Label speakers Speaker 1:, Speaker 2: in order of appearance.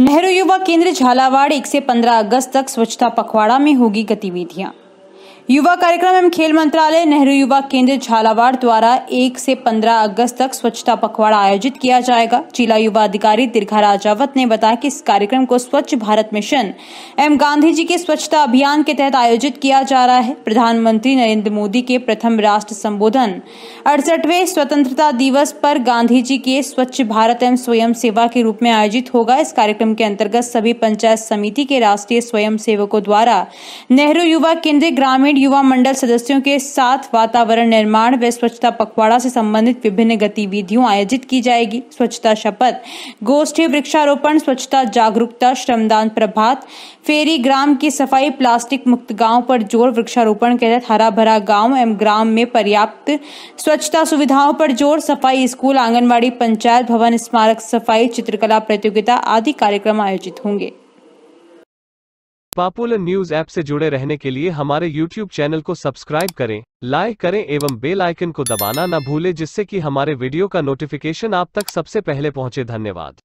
Speaker 1: नेहरू युवा केंद्र झालावाड़ एक से पंद्रह अगस्त तक स्वच्छता पखवाड़ा में होगी गतिविधियां युवा कार्यक्रम एवं खेल मंत्रालय नेहरू युवा केंद्र झालावाड़ द्वारा 1 से 15 अगस्त तक स्वच्छता पखवाड़ा आयोजित किया जाएगा जिला युवा अधिकारी दीर्घा राजावत ने बताया कि इस कार्यक्रम को स्वच्छ भारत मिशन एवं गांधी जी के स्वच्छता अभियान के तहत आयोजित किया जा रहा है प्रधानमंत्री नरेंद्र मोदी के प्रथम राष्ट्र संबोधन अड़सठवें स्वतंत्रता दिवस पर गांधी जी के स्वच्छ भारत एवं स्वयं सेवा के रूप में आयोजित होगा इस कार्यक्रम के अंतर्गत सभी पंचायत समिति के राष्ट्रीय स्वयं सेवकों द्वारा नेहरू युवा केंद्र ग्रामीण ग्रामीण युवा मंडल सदस्यों के साथ वातावरण निर्माण व स्वच्छता पखवाड़ा से संबंधित विभिन्न गतिविधियों आयोजित की जाएगी स्वच्छता शपथ गोष्ठी वृक्षारोपण स्वच्छता जागरूकता श्रमदान प्रभात फेरी ग्राम की सफाई प्लास्टिक मुक्त गांव पर जोर वृक्षारोपण के तहत हरा भरा गांव एवं ग्राम में पर्याप्त स्वच्छता सुविधाओं पर जोर सफाई स्कूल आंगनबाड़ी पंचायत भवन स्मारक सफाई चित्रकला प्रतियोगिता आदि कार्यक्रम आयोजित होंगे
Speaker 2: पॉपुलर न्यूज ऐप से जुड़े रहने के लिए हमारे यूट्यूब चैनल को सब्सक्राइब करें लाइक करें एवं बेल आइकन को दबाना न भूलें जिससे कि हमारे वीडियो का नोटिफिकेशन आप तक सबसे पहले पहुंचे धन्यवाद